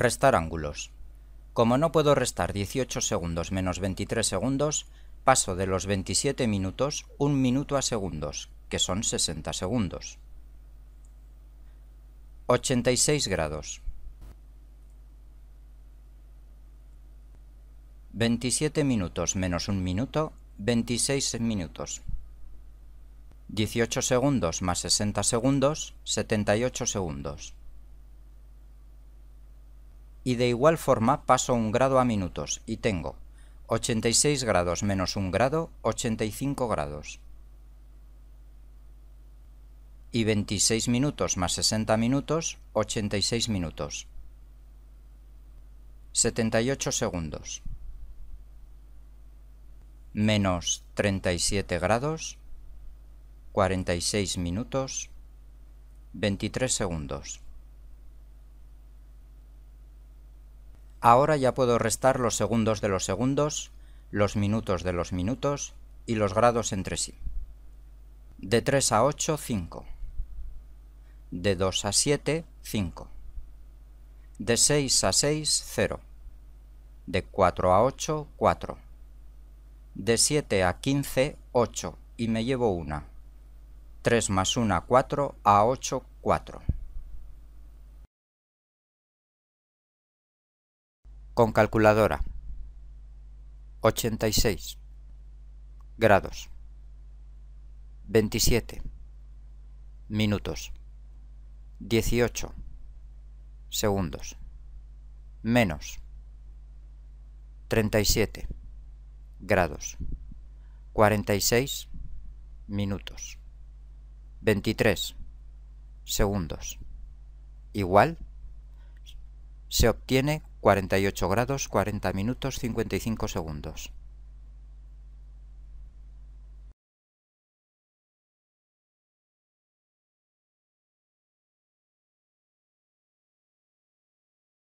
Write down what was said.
Restar ángulos. Como no puedo restar 18 segundos menos 23 segundos, paso de los 27 minutos un minuto a segundos, que son 60 segundos. 86 grados. 27 minutos menos un minuto, 26 minutos. 18 segundos más 60 segundos, 78 segundos y de igual forma paso un grado a minutos y tengo 86 grados menos un grado, 85 grados. Y 26 minutos más 60 minutos, 86 minutos. 78 segundos. Menos 37 grados, 46 minutos, 23 segundos. Ahora ya puedo restar los segundos de los segundos, los minutos de los minutos y los grados entre sí. De 3 a 8, 5. De 2 a 7, 5. De 6 a 6, 0. De 4 a 8, 4. De 7 a 15, 8. Y me llevo una. 3 más 1, 4. A 8, 4. con calculadora. 86 grados. 27 minutos. 18 segundos. Menos 37 grados. 46 minutos. 23 segundos. Igual se obtiene 48 grados 40 minutos 55 segundos.